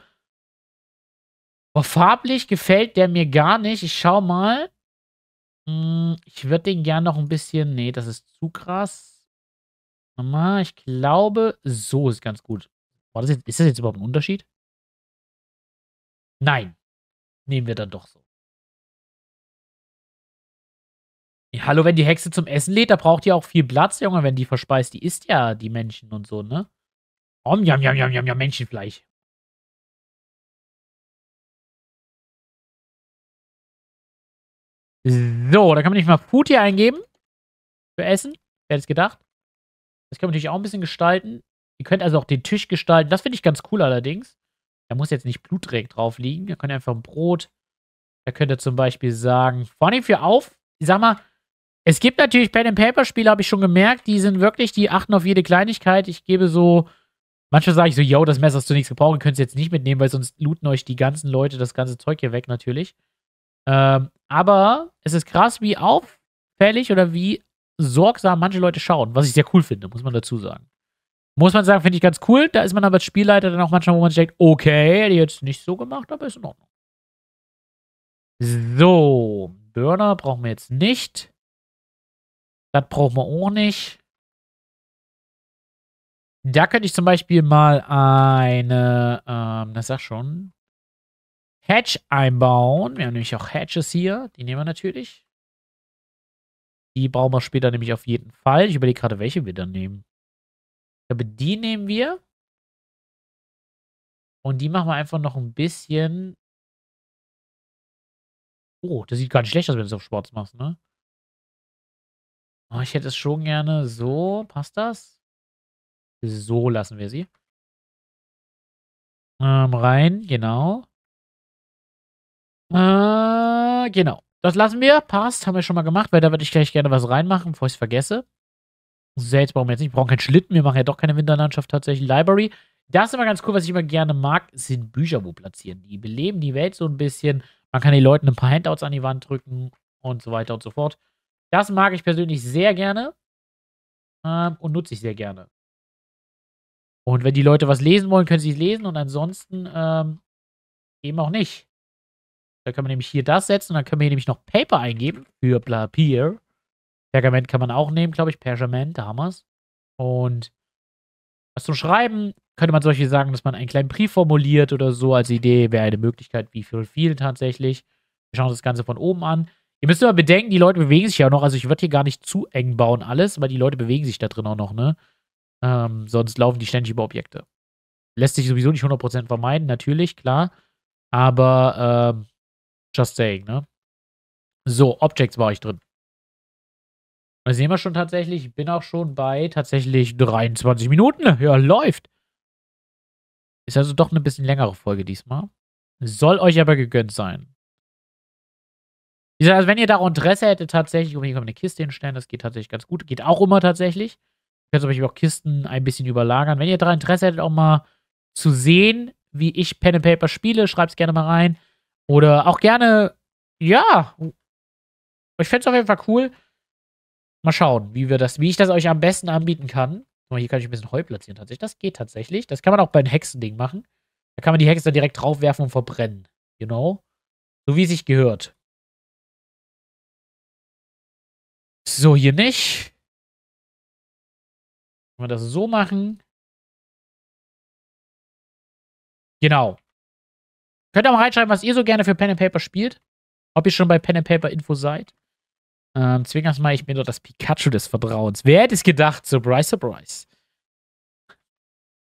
Oh, farblich gefällt der mir gar nicht. Ich schau mal. Hm, ich würde den gerne noch ein bisschen. Nee, das ist zu krass. ich glaube, so ist ganz gut. ist, das jetzt überhaupt ein Unterschied? Nein. Nehmen wir dann doch so. Hallo, wenn die Hexe zum Essen lädt, da braucht die auch viel Platz, Junge, wenn die verspeist. Die isst ja die Menschen und so, ne? Om, jam, jam, jam, jam, jam, Menschenfleisch. So, da kann man nicht mal Food hier eingeben. Für Essen. Wer hätte es gedacht? Das kann man natürlich auch ein bisschen gestalten. Ihr könnt also auch den Tisch gestalten. Das finde ich ganz cool allerdings. Da muss jetzt nicht Blutdreck drauf liegen. Da könnt ihr einfach ein Brot. Da könnt ihr zum Beispiel sagen, vorne für auf. Ich sag mal, es gibt natürlich Pen and Paper Spiele, habe ich schon gemerkt. Die sind wirklich, die achten auf jede Kleinigkeit. Ich gebe so, manchmal sage ich so, yo, das Messer hast du nichts gebraucht, Ihr könnt es jetzt nicht mitnehmen, weil sonst looten euch die ganzen Leute das ganze Zeug hier weg natürlich. Ähm, aber es ist krass, wie auffällig oder wie sorgsam manche Leute schauen, was ich sehr cool finde, muss man dazu sagen. Muss man sagen, finde ich ganz cool. Da ist man aber als Spielleiter dann auch manchmal, wo man sich denkt, okay, hätte ich jetzt nicht so gemacht, aber ist in Ordnung. So, Burner brauchen wir jetzt nicht. Das brauchen wir auch nicht. Da könnte ich zum Beispiel mal eine, ähm, das sag schon, Hedge einbauen. Wir haben nämlich auch Hedges hier. Die nehmen wir natürlich. Die bauen wir später nämlich auf jeden Fall. Ich überlege gerade, welche wir dann nehmen. Ich glaube, die nehmen wir. Und die machen wir einfach noch ein bisschen... Oh, das sieht gar nicht schlecht aus, wenn du es auf Schwarz machst, ne? Oh, ich hätte es schon gerne so. Passt das? So lassen wir sie. Ähm, rein, genau. Äh, genau. Das lassen wir. Passt. Haben wir schon mal gemacht, weil da würde ich gleich gerne was reinmachen, bevor ich es vergesse. Selbst brauchen wir jetzt nicht. Wir brauchen keinen Schlitten. Wir machen ja doch keine Winterlandschaft tatsächlich. Library. Das ist immer ganz cool, was ich immer gerne mag, sind Bücher wo platzieren. Die beleben die Welt so ein bisschen. Man kann den Leuten ein paar Handouts an die Wand drücken und so weiter und so fort. Das mag ich persönlich sehr gerne ähm, und nutze ich sehr gerne. Und wenn die Leute was lesen wollen, können sie es lesen und ansonsten ähm, eben auch nicht. Da können wir nämlich hier das setzen und dann können wir hier nämlich noch Paper eingeben für Papier. Pergament kann man auch nehmen, glaube ich. Pergament, da haben wir es. Und was zum Schreiben könnte man solche sagen, dass man einen kleinen Brief formuliert oder so als Idee wäre eine Möglichkeit, wie viel viel tatsächlich. Wir schauen uns das Ganze von oben an. Ihr müsst immer bedenken, die Leute bewegen sich ja auch noch. Also ich würde hier gar nicht zu eng bauen alles, weil die Leute bewegen sich da drin auch noch, ne? Ähm, sonst laufen die ständig über Objekte. Lässt sich sowieso nicht 100% vermeiden, natürlich, klar. Aber ähm, Just saying, ne? So, Objects war ich drin. Da sehen wir schon tatsächlich, ich bin auch schon bei tatsächlich 23 Minuten. Ja, läuft. Ist also doch eine bisschen längere Folge diesmal. Soll euch aber gegönnt sein. Also wenn ihr da auch Interesse hättet, tatsächlich, um hier kann man eine Kiste hinstellen, das geht tatsächlich ganz gut. Geht auch immer tatsächlich. Ihr könnt zum Beispiel auch Kisten ein bisschen überlagern. Wenn ihr da Interesse hättet, auch mal zu sehen, wie ich Pen and Paper spiele, schreibt es gerne mal rein. Oder auch gerne, ja. Ich fände es auf jeden Fall cool. Mal schauen, wie wir das, wie ich das euch am besten anbieten kann. Guck Hier kann ich ein bisschen Heu platzieren tatsächlich. Das geht tatsächlich. Das kann man auch bei einem Hexending machen. Da kann man die Hexe dann direkt draufwerfen und verbrennen. You know? So wie es sich gehört. So, hier nicht. Können wir das so machen? Genau. Könnt ihr mal reinschreiben, was ihr so gerne für Pen and Paper spielt. Ob ihr schon bei Pen and Paper Info seid. Ähm, zwingers mal ich mir doch das Pikachu des Vertrauens. Wer hätte es gedacht? Surprise, surprise.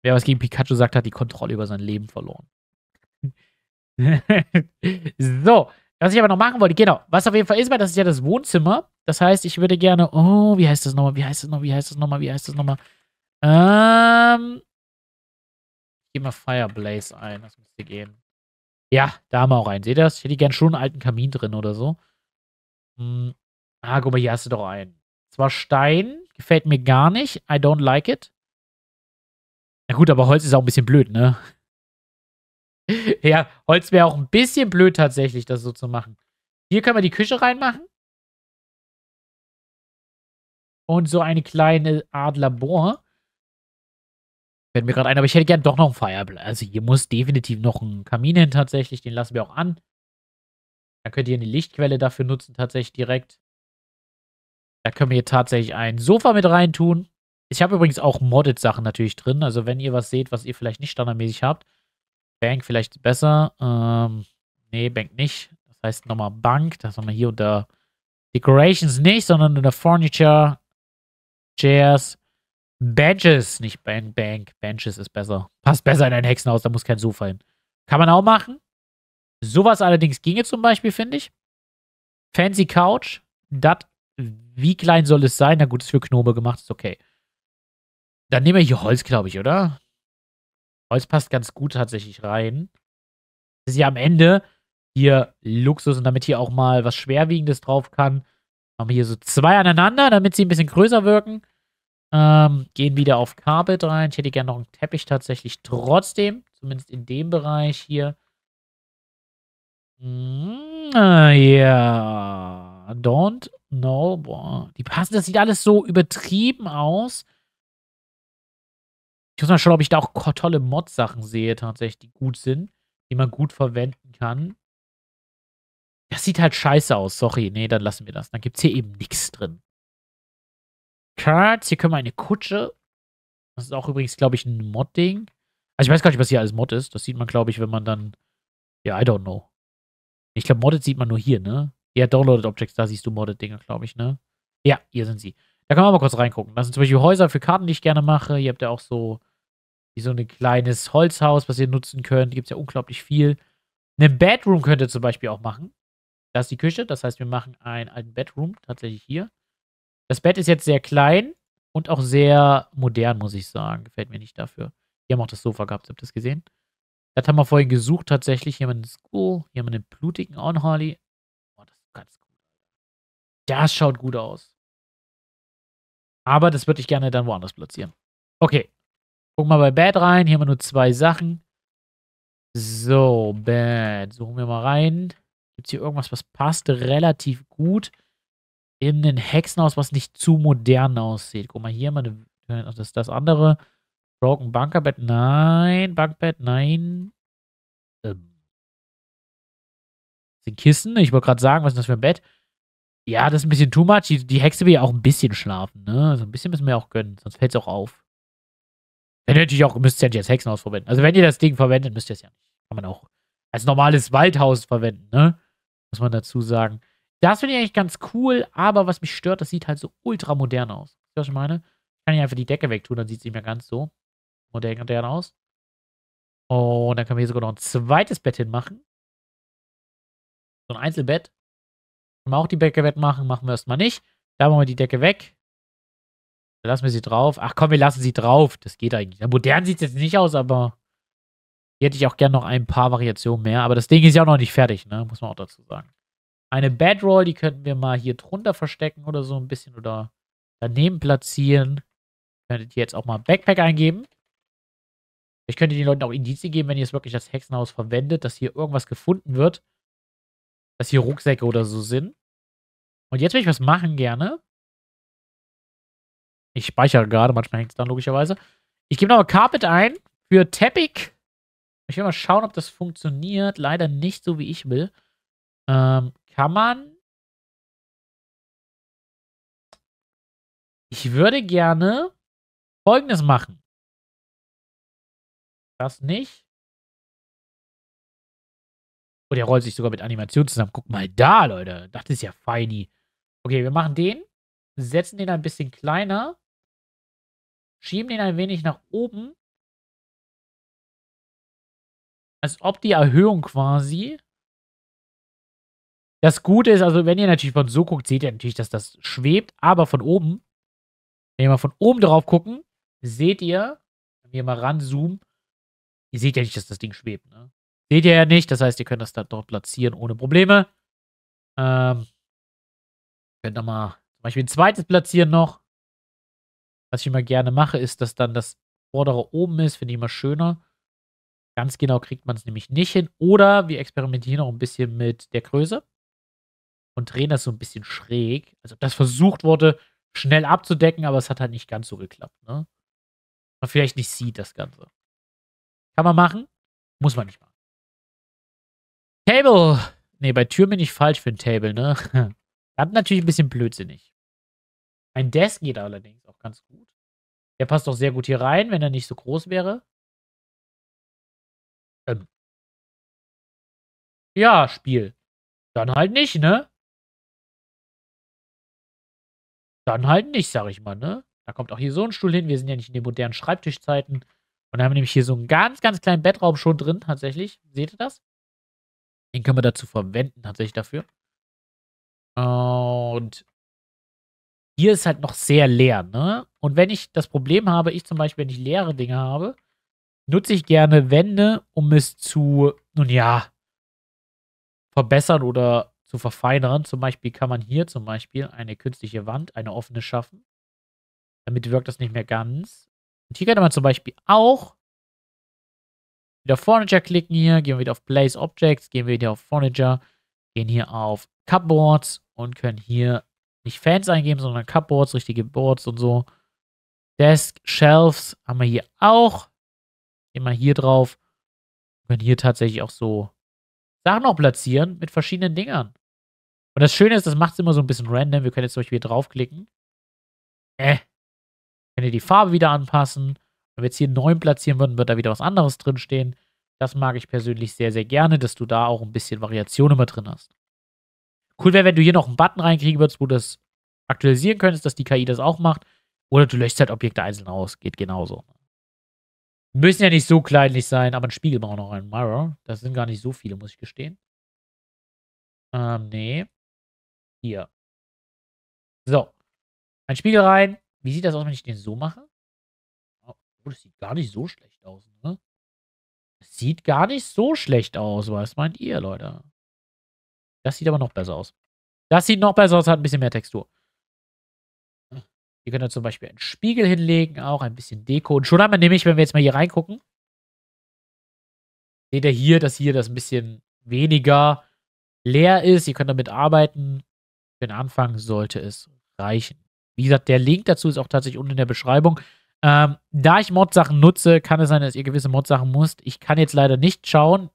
Wer was gegen Pikachu sagt, hat die Kontrolle über sein Leben verloren. so, was ich aber noch machen wollte, genau, was auf jeden Fall ist, weil das ist ja das Wohnzimmer. Das heißt, ich würde gerne, oh, wie heißt das nochmal, wie heißt das nochmal, wie heißt das nochmal, wie heißt das nochmal? Ähm, ich gebe mal Fireblaze ein, das müsste gehen. Ja, da haben wir auch einen. Seht ihr das? Ich hätte gern schon einen alten Kamin drin oder so. Hm. Ah, guck mal, hier hast du doch einen. Zwar Stein, gefällt mir gar nicht. I don't like it. Na gut, aber Holz ist auch ein bisschen blöd, ne? ja, Holz wäre auch ein bisschen blöd tatsächlich, das so zu machen. Hier können wir die Küche reinmachen. Und so eine kleine Art Labor. Fällt mir gerade ein, aber ich hätte gern doch noch ein Fireplace. Also hier muss definitiv noch ein Kamin hin tatsächlich. Den lassen wir auch an. Dann könnt ihr eine Lichtquelle dafür nutzen, tatsächlich direkt. Da können wir hier tatsächlich ein Sofa mit reintun. Ich habe übrigens auch Modded-Sachen natürlich drin. Also wenn ihr was seht, was ihr vielleicht nicht standardmäßig habt. Bank vielleicht besser. Ähm, nee, Bank nicht. Das heißt nochmal Bank. Das haben wir hier unter Decorations nicht, sondern unter Furniture, Chairs, Badges, nicht Bank, Bank. Benches ist besser. Passt besser in ein Hexenhaus, da muss kein Sofa hin. Kann man auch machen. Sowas allerdings ginge zum Beispiel, finde ich. Fancy Couch. Das, wie klein soll es sein? Na gut, ist für Knobe gemacht, ist okay. Dann nehmen wir hier Holz, glaube ich, oder? Holz passt ganz gut tatsächlich rein. Das ist ja am Ende hier Luxus und damit hier auch mal was Schwerwiegendes drauf kann. Machen wir hier so zwei aneinander, damit sie ein bisschen größer wirken. Ähm, gehen wieder auf Carpet rein. Ich hätte gerne noch einen Teppich tatsächlich trotzdem. Zumindest in dem Bereich hier. Mm, ah, yeah. Don't know. Boah. Die passen, das sieht alles so übertrieben aus. Ich muss mal schauen, ob ich da auch tolle Mod-Sachen sehe, tatsächlich, die gut sind, die man gut verwenden kann. Das sieht halt scheiße aus. Sorry, nee, dann lassen wir das. Dann gibt es hier eben nichts drin. Cards. Hier können wir eine Kutsche. Das ist auch übrigens, glaube ich, ein Mod-Ding. Also ich weiß gar nicht, was hier alles Mod ist. Das sieht man, glaube ich, wenn man dann... Ja, yeah, I don't know. Ich glaube, Modded sieht man nur hier, ne? Ja, Downloaded Objects, da siehst du Modded-Dinge, glaube ich, ne? Ja, hier sind sie. Da kann man mal kurz reingucken. Das sind zum Beispiel Häuser für Karten, die ich gerne mache. Hier habt ihr auch so, wie so ein kleines Holzhaus, was ihr nutzen könnt. Gibt es ja unglaublich viel. Einen Bedroom könnt ihr zum Beispiel auch machen. Da ist die Küche. Das heißt, wir machen einen alten Bedroom tatsächlich hier. Das Bett ist jetzt sehr klein und auch sehr modern, muss ich sagen. Gefällt mir nicht dafür. Hier haben auch das Sofa gehabt, habt ihr das gesehen? Das haben wir vorhin gesucht tatsächlich. Hier haben wir einen School, hier haben wir einen blutigen On Harley. Oh, das ist ganz gut. Das schaut gut aus. Aber das würde ich gerne dann woanders platzieren. Okay. Gucken wir mal bei Bad rein. Hier haben wir nur zwei Sachen. So, Bad. Suchen wir mal rein. Gibt es hier irgendwas, was passt? Relativ gut in ein Hexenhaus, was nicht zu modern aussieht. Guck mal, hier mal das ist das andere. Broken Bunkerbett. Nein, Bunkbett, nein. Ähm. Das sind Kissen. Ich wollte gerade sagen, was ist das für ein Bett? Ja, das ist ein bisschen too much. Die, die Hexe will ja auch ein bisschen schlafen, ne? Also ein bisschen müssen wir auch gönnen, sonst fällt es auch auf. Wenn ihr natürlich auch, müsst ihr ja nicht als Hexenhaus verwenden. Also wenn ihr das Ding verwendet, müsst ihr es ja nicht. Kann man auch als normales Waldhaus verwenden, ne? Muss man dazu sagen. Das finde ich eigentlich ganz cool, aber was mich stört, das sieht halt so ultra modern aus. Weißt du, was ich meine? Kann ich einfach die Decke wegtun, dann sieht es nicht mehr ganz so modern, aus. Und dann können wir hier sogar noch ein zweites Bett hinmachen. So ein Einzelbett. Können wir auch die Decke wegmachen, machen wir erstmal nicht. Da machen wir die Decke weg. Dann lassen wir sie drauf. Ach komm, wir lassen sie drauf. Das geht eigentlich. modern sieht es jetzt nicht aus, aber hier hätte ich auch gerne noch ein paar Variationen mehr. Aber das Ding ist ja auch noch nicht fertig, ne? Muss man auch dazu sagen eine Bedroll, die könnten wir mal hier drunter verstecken oder so ein bisschen oder daneben platzieren. Könntet ihr jetzt auch mal Backpack eingeben. Ich könnte den Leuten auch Indizien geben, wenn ihr es wirklich als Hexenhaus verwendet, dass hier irgendwas gefunden wird. Dass hier Rucksäcke oder so sind. Und jetzt will ich was machen gerne. Ich speichere gerade, manchmal hängt es dann logischerweise. Ich gebe nochmal Carpet ein für Teppich. Ich will mal schauen, ob das funktioniert. Leider nicht so, wie ich will. Ähm, kann man? Ich würde gerne Folgendes machen. Das nicht. oh, der rollt sich sogar mit Animation zusammen. Guck mal da, Leute. Das ist ja feini. Okay, wir machen den. Setzen den ein bisschen kleiner. Schieben den ein wenig nach oben. Als ob die Erhöhung quasi das Gute ist, also wenn ihr natürlich von so guckt, seht ihr natürlich, dass das schwebt, aber von oben, wenn ihr mal von oben drauf gucken, seht ihr, wenn wir mal ranzoomen, ihr seht ja nicht, dass das Ding schwebt. Ne? Seht ihr ja nicht, das heißt, ihr könnt das da dort platzieren ohne Probleme. Ähm, könnt ihr mal zum Beispiel ein zweites platzieren noch. Was ich immer gerne mache, ist, dass dann das vordere oben ist, finde ich immer schöner. Ganz genau kriegt man es nämlich nicht hin. Oder wir experimentieren noch ein bisschen mit der Größe und drehen das so ein bisschen schräg. Also das versucht wurde, schnell abzudecken, aber es hat halt nicht ganz so geklappt. Ne? Man vielleicht nicht sieht das Ganze. Kann man machen, muss man nicht machen. Table. Nee, bei Tür bin ich falsch für ein Table, ne? Das natürlich ein bisschen blödsinnig. Ein Desk geht allerdings auch ganz gut. Der passt doch sehr gut hier rein, wenn er nicht so groß wäre. Ähm. Ja, Spiel. Dann halt nicht, ne? Dann halt nicht, sag ich mal, ne? Da kommt auch hier so ein Stuhl hin. Wir sind ja nicht in den modernen Schreibtischzeiten. Und da haben wir nämlich hier so einen ganz, ganz kleinen Bettraum schon drin, tatsächlich. Seht ihr das? Den können wir dazu verwenden, tatsächlich dafür. Und hier ist halt noch sehr leer, ne? Und wenn ich das Problem habe, ich zum Beispiel, wenn ich leere Dinge habe, nutze ich gerne Wände, um es zu, nun ja, verbessern oder zu verfeinern. Zum Beispiel kann man hier zum Beispiel eine künstliche Wand, eine offene schaffen. Damit wirkt das nicht mehr ganz. Und hier könnte man zum Beispiel auch wieder Furniture klicken hier. Gehen wir wieder auf Place Objects, gehen wir wieder auf Furniture, gehen hier auf Cupboards und können hier nicht Fans eingeben, sondern Cupboards, richtige Boards und so. Desk, Shelves haben wir hier auch. Gehen wir hier drauf. können hier tatsächlich auch so Sachen auch platzieren mit verschiedenen Dingern. Und das Schöne ist, das macht es immer so ein bisschen random. Wir können jetzt zum Beispiel hier draufklicken. Äh. Können wir die Farbe wieder anpassen. Wenn wir jetzt hier 9 platzieren würden, wird da wieder was anderes drinstehen. Das mag ich persönlich sehr, sehr gerne, dass du da auch ein bisschen Variation immer drin hast. Cool wäre, wenn du hier noch einen Button reinkriegen würdest, wo du das aktualisieren könntest, dass die KI das auch macht. Oder du löschst halt Objekte einzeln aus. Geht genauso. Müssen ja nicht so kleinlich sein, aber ein Spiegel brauchen wir noch einen Mirror. Das sind gar nicht so viele, muss ich gestehen. Ähm, nee. Hier. So. Ein Spiegel rein. Wie sieht das aus, wenn ich den so mache? Oh, oh, das sieht gar nicht so schlecht aus, ne? Das sieht gar nicht so schlecht aus. Was meint ihr, Leute? Das sieht aber noch besser aus. Das sieht noch besser aus, hat ein bisschen mehr Textur. Ihr könnt da zum Beispiel einen Spiegel hinlegen, auch ein bisschen Deko. Und schon einmal nehme ich, wenn wir jetzt mal hier reingucken, seht ihr hier, dass hier das ein bisschen weniger leer ist. Ihr könnt damit arbeiten. Für den Anfang sollte es reichen. Wie gesagt, der Link dazu ist auch tatsächlich unten in der Beschreibung. Ähm, da ich Mod-Sachen nutze, kann es sein, dass ihr gewisse Mod-Sachen musst. Ich kann jetzt leider nicht schauen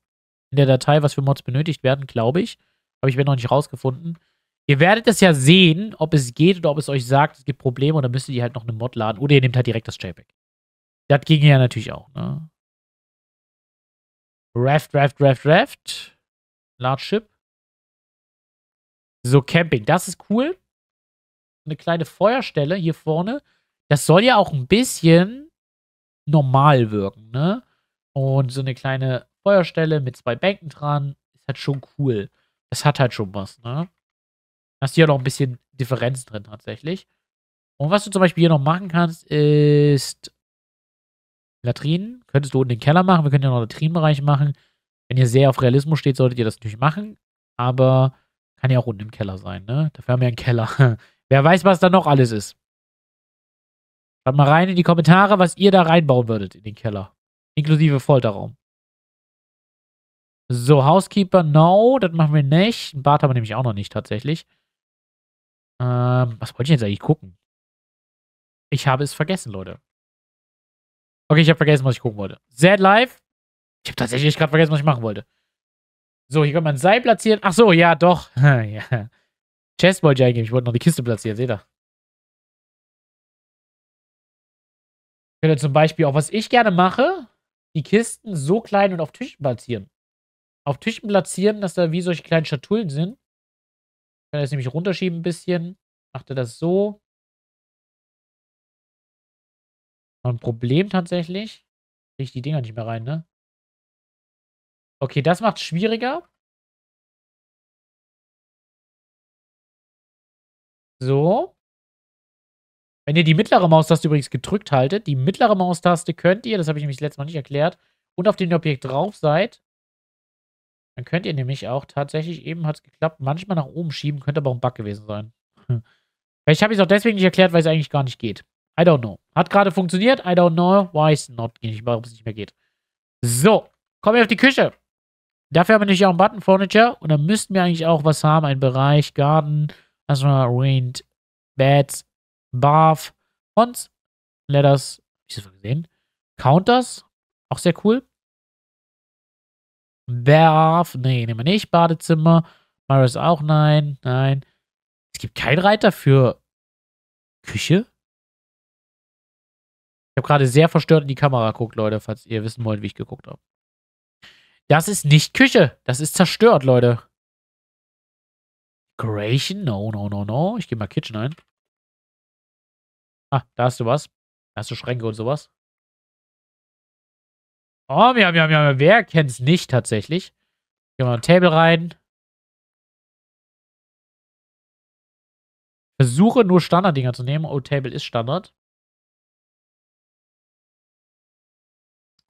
in der Datei, was für Mods benötigt werden, glaube ich. Aber ich werde noch nicht rausgefunden. Ihr werdet es ja sehen, ob es geht oder ob es euch sagt, es gibt Probleme oder dann müsst ihr halt noch eine Mod laden. Oder ihr nehmt halt direkt das JPEG. Das ging ja natürlich auch, ne? Raft, Raft, Raft, Raft. Large Ship. So, Camping, das ist cool. Eine kleine Feuerstelle hier vorne. Das soll ja auch ein bisschen normal wirken, ne? Und so eine kleine Feuerstelle mit zwei Bänken dran ist halt schon cool. Das hat halt schon was, ne? Hast hier noch ein bisschen Differenz drin tatsächlich. Und was du zum Beispiel hier noch machen kannst, ist Latrinen. Könntest du unten den Keller machen. Wir können ja noch einen Latrinenbereich machen. Wenn ihr sehr auf Realismus steht, solltet ihr das natürlich machen. Aber kann ja auch unten im Keller sein, ne? Dafür haben wir einen Keller. Wer weiß, was da noch alles ist. Schreibt mal rein in die Kommentare, was ihr da reinbauen würdet in den Keller. Inklusive Folterraum. So, Housekeeper, no, das machen wir nicht. Ein Bad haben wir nämlich auch noch nicht tatsächlich. Ähm, was wollte ich jetzt eigentlich gucken? Ich habe es vergessen, Leute. Okay, ich habe vergessen, was ich gucken wollte. Sad Life. Ich habe tatsächlich gerade vergessen, was ich machen wollte. So, hier kann man ein Seil platzieren. Ach so, ja, doch. ja. Chest wollte ich eingeben. Ich wollte noch die Kiste platzieren. Seht ihr? Ich könnte zum Beispiel auch, was ich gerne mache, die Kisten so klein und auf Tischen platzieren. Auf Tischen platzieren, dass da wie solche kleinen Schatullen sind. Ich kann das nämlich runterschieben ein bisschen. Machte das so. Ein Problem tatsächlich. Kriege ich die Dinger nicht mehr rein, ne? Okay, das macht es schwieriger. So. Wenn ihr die mittlere Maustaste übrigens gedrückt haltet, die mittlere Maustaste könnt ihr, das habe ich nämlich letztes Mal nicht erklärt, und auf dem Objekt drauf seid, dann könnt ihr nämlich auch tatsächlich, eben hat es geklappt, manchmal nach oben schieben, könnte aber auch ein Bug gewesen sein. Vielleicht habe ich es auch deswegen nicht erklärt, weil es eigentlich gar nicht geht. I don't know. Hat gerade funktioniert, I don't know why it's not, warum es nicht mehr geht. So, kommen wir auf die Küche. Dafür haben wir natürlich auch einen Button Furniture und dann müssten wir eigentlich auch was haben. Ein Bereich, Garden, erstmal Rained, Beds, Bath, Fonts, Letters, hab ich das mal gesehen? Counters, auch sehr cool. Bath, nee, nehmen wir nicht. Badezimmer, Maris auch nein, nein. Es gibt keinen Reiter für Küche. Ich habe gerade sehr verstört in die Kamera geguckt, Leute, falls ihr wissen wollt, wie ich geguckt habe. Das ist nicht Küche. Das ist zerstört, Leute. Creation? No, no, no, no. Ich gehe mal Kitchen ein. Ah, da hast du was. Da hast du Schränke und sowas. Oh, wir haben, wir haben, wir haben. Wer kennt's nicht tatsächlich? Gehen wir mal ein Table rein. Versuche nur Standarddinger zu nehmen. Oh, Table ist Standard.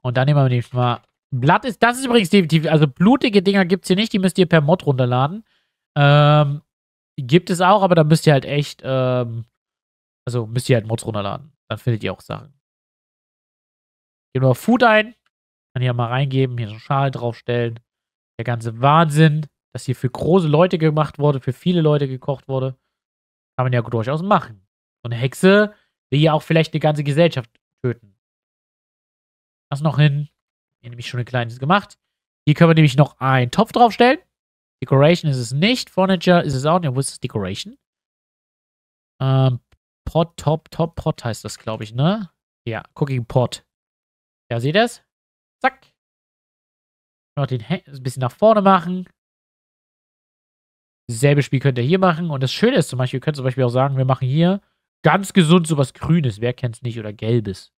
Und dann nehmen wir mal Blatt ist, das ist übrigens definitiv, also blutige Dinger gibt es hier nicht, die müsst ihr per Mod runterladen. Ähm, gibt es auch, aber da müsst ihr halt echt, ähm, also müsst ihr halt Mods runterladen. Dann findet ihr auch Sachen. Gehen wir auf Food ein, kann hier mal reingeben, hier so einen Schal draufstellen. Der ganze Wahnsinn, dass hier für große Leute gemacht wurde, für viele Leute gekocht wurde, kann man ja durchaus machen. So eine Hexe will ja auch vielleicht eine ganze Gesellschaft töten. Was noch hin? Hier nämlich schon ein kleines gemacht. Hier können wir nämlich noch einen Topf draufstellen. Decoration ist es nicht. Furniture ist es auch nicht. Wo ist das Decoration? Ähm, Pot, Top, Top, Pot heißt das, glaube ich, ne? Ja, Cooking Pot. Ja, seht ihr es? Zack. Noch den H ein bisschen nach vorne machen. Selbe Spiel könnt ihr hier machen. Und das Schöne ist zum Beispiel, ihr könnt zum Beispiel auch sagen, wir machen hier ganz gesund sowas Grünes. Wer kennt es nicht? Oder Gelbes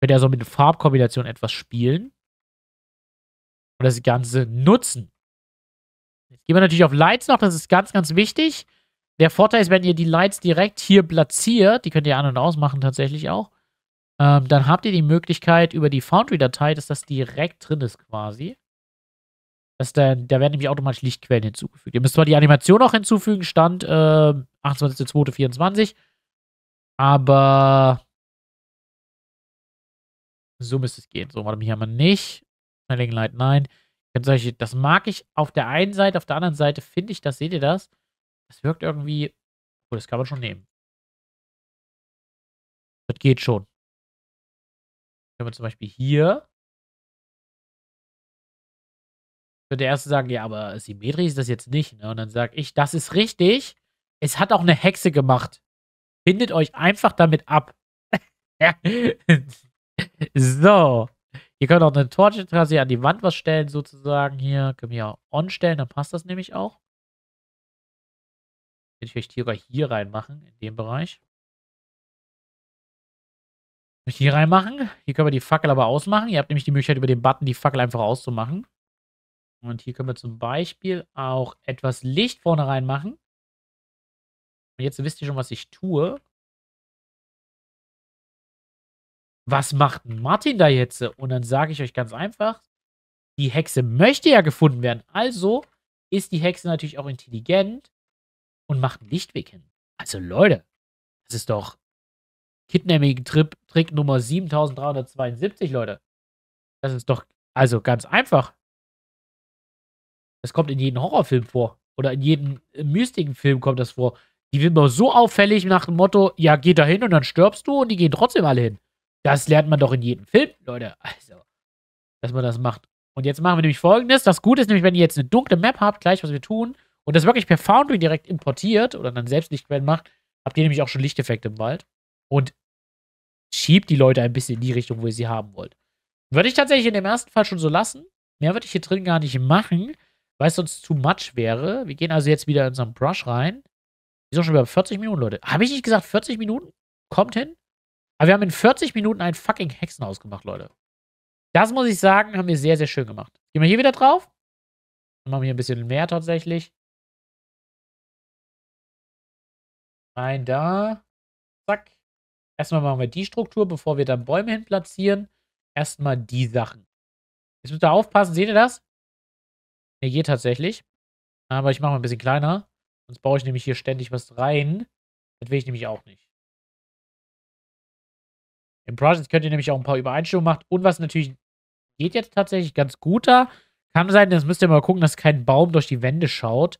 wenn ihr so mit Farbkombination etwas spielen und das Ganze nutzen. Jetzt gehen wir natürlich auf Lights noch, das ist ganz, ganz wichtig. Der Vorteil ist, wenn ihr die Lights direkt hier platziert, die könnt ihr an- und ausmachen tatsächlich auch, ähm, dann habt ihr die Möglichkeit über die Foundry-Datei, dass das direkt drin ist quasi. Dass dann, da werden nämlich automatisch Lichtquellen hinzugefügt. Ihr müsst zwar die Animation auch hinzufügen, Stand äh, 28.02.24, aber so müsste es gehen. So, warte mal, hier haben wir nicht. Light, nein. Das mag ich auf der einen Seite, auf der anderen Seite finde ich das, seht ihr das? Das wirkt irgendwie. Oh, das kann man schon nehmen. Das geht schon. Wenn wir zum Beispiel hier. Wird der Erste sagen, ja, aber symmetrisch ist das jetzt nicht. Ne? Und dann sage ich, das ist richtig. Es hat auch eine Hexe gemacht. Bindet euch einfach damit ab. so. Ihr könnt auch eine Torch quasi an die Wand was stellen, sozusagen hier. Können wir auch on stellen, dann passt das nämlich auch. Würde ich euch hier, hier reinmachen, in dem Bereich. Möchte hier reinmachen. Hier können wir die Fackel aber ausmachen. Ihr habt nämlich die Möglichkeit, über den Button die Fackel einfach auszumachen. Und hier können wir zum Beispiel auch etwas Licht vorne reinmachen. Und jetzt wisst ihr schon, was ich tue. was macht Martin da jetzt? Und dann sage ich euch ganz einfach, die Hexe möchte ja gefunden werden. Also ist die Hexe natürlich auch intelligent und macht einen Lichtweg hin. Also Leute, das ist doch Kidnapping-Trick Nummer 7372, Leute. Das ist doch, also ganz einfach. Das kommt in jedem Horrorfilm vor. Oder in jedem äh, mystischen Film kommt das vor. Die sind immer so auffällig nach dem Motto, ja, geh da hin und dann stirbst du und die gehen trotzdem alle hin. Das lernt man doch in jedem Film, Leute. Also, dass man das macht. Und jetzt machen wir nämlich folgendes. Das Gute ist nämlich, wenn ihr jetzt eine dunkle Map habt, gleich was wir tun, und das wirklich per Foundry direkt importiert oder dann selbst Lichtquellen macht, habt ihr nämlich auch schon Lichteffekte im Wald. Und schiebt die Leute ein bisschen in die Richtung, wo ihr sie haben wollt. Würde ich tatsächlich in dem ersten Fall schon so lassen. Mehr würde ich hier drin gar nicht machen, weil es sonst zu much wäre. Wir gehen also jetzt wieder in unseren Brush rein. Wir sind schon über 40 Minuten, Leute. Habe ich nicht gesagt, 40 Minuten? Kommt hin. Aber wir haben in 40 Minuten ein fucking Hexenhaus gemacht, Leute. Das muss ich sagen, haben wir sehr, sehr schön gemacht. Gehen wir hier wieder drauf. Dann machen wir hier ein bisschen mehr tatsächlich. Nein, da. Zack. Erstmal machen wir die Struktur, bevor wir dann Bäume hin platzieren. Erstmal die Sachen. Jetzt müsst ihr aufpassen, seht ihr das? Ne, geht tatsächlich. Aber ich mache mal ein bisschen kleiner. Sonst baue ich nämlich hier ständig was rein. Das will ich nämlich auch nicht. In Projects könnt ihr nämlich auch ein paar Übereinstimmungen machen. Und was natürlich geht jetzt tatsächlich ganz gut da. Kann sein, das müsst ihr mal gucken, dass kein Baum durch die Wände schaut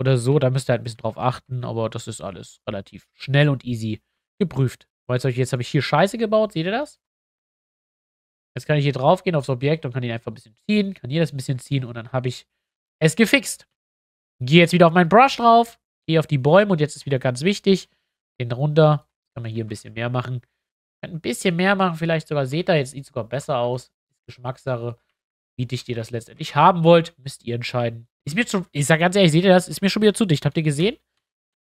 oder so. Da müsst ihr halt ein bisschen drauf achten. Aber das ist alles relativ schnell und easy geprüft. Weißt du, jetzt habe ich hier Scheiße gebaut. Seht ihr das? Jetzt kann ich hier drauf gehen aufs Objekt und kann ihn einfach ein bisschen ziehen. Kann hier das ein bisschen ziehen und dann habe ich es gefixt. Gehe jetzt wieder auf meinen Brush drauf. Gehe auf die Bäume und jetzt ist wieder ganz wichtig. Den runter. Kann man hier ein bisschen mehr machen. Kann ein bisschen mehr machen, vielleicht sogar seht ihr jetzt sieht sogar besser aus. Geschmackssache, wie dicht ihr das letztendlich haben wollt, müsst ihr entscheiden. Ist mir zu, ich sag ganz ehrlich, seht ihr das? Ist mir schon wieder zu dicht. Habt ihr gesehen,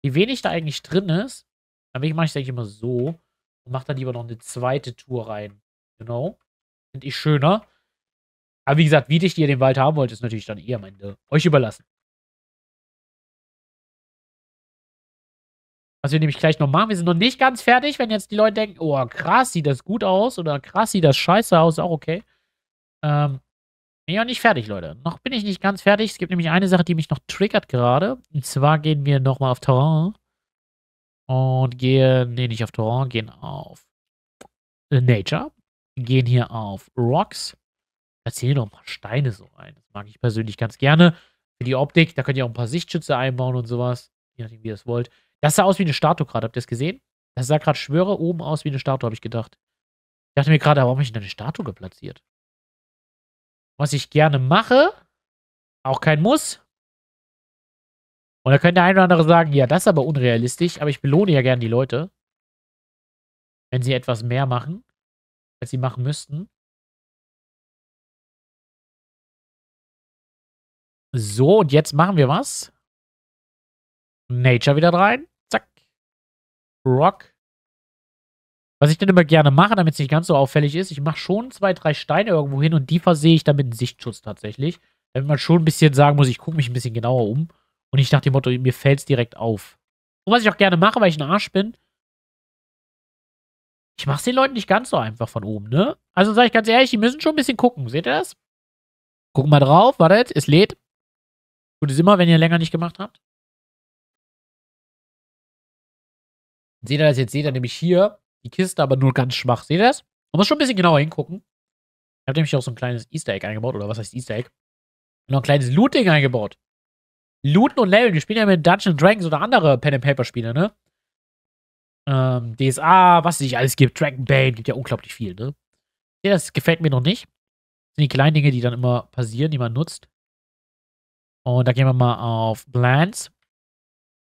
wie wenig da eigentlich drin ist? Deswegen mache ich es eigentlich immer so und mache dann lieber noch eine zweite Tour rein. Genau. Finde ich schöner. Aber wie gesagt, wie dicht ihr den Wald haben wollt, ist natürlich dann eh am Ende euch überlassen. Was wir nämlich gleich noch machen. Wir sind noch nicht ganz fertig, wenn jetzt die Leute denken, oh, krass, sieht das gut aus oder krass, sieht das scheiße aus, auch okay. Ähm, bin ich auch nicht fertig, Leute. Noch bin ich nicht ganz fertig. Es gibt nämlich eine Sache, die mich noch triggert gerade. Und zwar gehen wir nochmal auf Terrain. Und gehen, nee, nicht auf Terrain, gehen auf Nature. Gehen hier auf Rocks. Erzählen noch ein paar Steine so rein. Das mag ich persönlich ganz gerne. Für die Optik, da könnt ihr auch ein paar Sichtschütze einbauen und sowas. Je nachdem, wie ihr es wollt. Das sah aus wie eine Statue gerade, habt ihr das gesehen? Das sah gerade, schwöre, oben aus wie eine Statue, habe ich gedacht. Ich dachte mir gerade, warum habe ich denn eine Statue geplatziert? Was ich gerne mache, auch kein Muss. Und da könnte der eine oder andere sagen, ja, das ist aber unrealistisch, aber ich belohne ja gerne die Leute, wenn sie etwas mehr machen, als sie machen müssten. So, und jetzt machen wir was? Nature wieder rein. Zack. Rock. Was ich dann immer gerne mache, damit es nicht ganz so auffällig ist, ich mache schon zwei, drei Steine irgendwo hin und die versehe ich dann mit einem Sichtschutz tatsächlich. Damit man schon ein bisschen sagen muss, ich gucke mich ein bisschen genauer um und ich nach dem Motto, mir fällt es direkt auf. Und was ich auch gerne mache, weil ich ein Arsch bin, ich mache es den Leuten nicht ganz so einfach von oben, ne? Also sage ich ganz ehrlich, die müssen schon ein bisschen gucken. Seht ihr das? Gucken mal drauf, wartet, es lädt. Gut ist immer, wenn ihr länger nicht gemacht habt. Seht ihr das jetzt? Seht ihr nämlich hier die Kiste, aber nur ganz schwach. Seht ihr das? Man muss schon ein bisschen genauer hingucken. Ich habe nämlich auch so ein kleines Easter Egg eingebaut, oder was heißt Easter Egg? Noch ein kleines Looting eingebaut. Looten und Leveln. Wir spielen ja mit Dungeons Dragons oder andere Pen and Paper Spiele, ne? Ähm, DSA, was es nicht alles gibt. Dragon Bane gibt ja unglaublich viel, ne? Seht ihr, das gefällt mir noch nicht. Das sind die kleinen Dinge, die dann immer passieren, die man nutzt. Und da gehen wir mal auf Plans.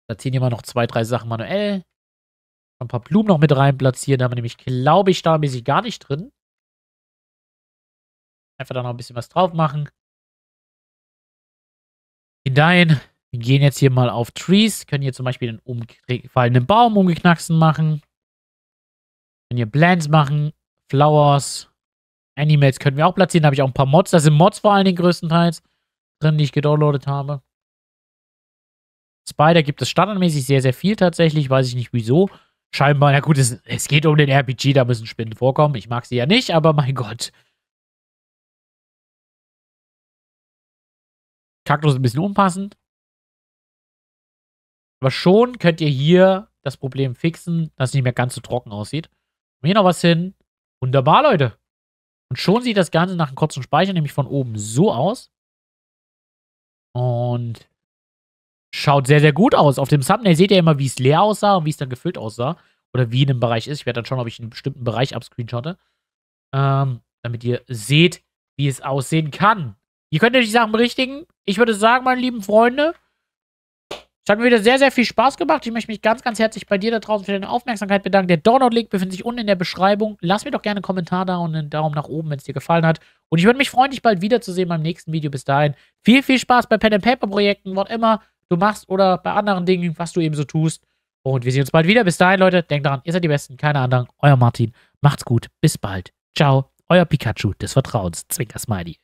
Da ziehen wir mal noch zwei, drei Sachen manuell ein paar Blumen noch mit rein platzieren. Da haben wir nämlich, glaube ich, stahlmäßig gar nicht drin. Einfach da noch ein bisschen was drauf machen. Hinein. Wir gehen jetzt hier mal auf Trees. Können hier zum Beispiel einen umgefallenen Baum umgeknacksen machen. Können hier Plants machen. Flowers. Animals können wir auch platzieren. Da habe ich auch ein paar Mods. Da sind Mods vor allen Dingen größtenteils drin, die ich gedownloadet habe. Spider gibt es standardmäßig sehr, sehr viel tatsächlich. Weiß ich nicht wieso scheinbar, na gut, es, es geht um den RPG, da müssen Spinnen vorkommen. Ich mag sie ja nicht, aber mein Gott. Kaktus ein bisschen unpassend. Aber schon könnt ihr hier das Problem fixen, dass es nicht mehr ganz so trocken aussieht. Und hier noch was hin. Wunderbar, Leute. Und schon sieht das Ganze nach einem kurzen Speicher, nämlich von oben so aus. Und Schaut sehr, sehr gut aus. Auf dem Thumbnail seht ihr immer, wie es leer aussah und wie es dann gefüllt aussah. Oder wie in einem Bereich ist. Ich werde dann schauen, ob ich einen bestimmten Bereich abscreenshotte. Ähm, damit ihr seht, wie es aussehen kann. Ihr könnt die Sachen berichtigen. Ich würde sagen, meine lieben Freunde, es hat mir wieder sehr, sehr viel Spaß gemacht. Ich möchte mich ganz, ganz herzlich bei dir da draußen für deine Aufmerksamkeit bedanken. Der Download-Link befindet sich unten in der Beschreibung. Lass mir doch gerne einen Kommentar da und einen Daumen nach oben, wenn es dir gefallen hat. Und ich würde mich freuen, dich bald wiederzusehen beim nächsten Video. Bis dahin, viel, viel Spaß bei pen paper projekten was immer du machst oder bei anderen Dingen, was du eben so tust. Und wir sehen uns bald wieder. Bis dahin, Leute, denkt daran, ihr seid die Besten, keine anderen. Euer Martin. Macht's gut. Bis bald. Ciao. Euer Pikachu des Vertrauens. Zwinker Smiley.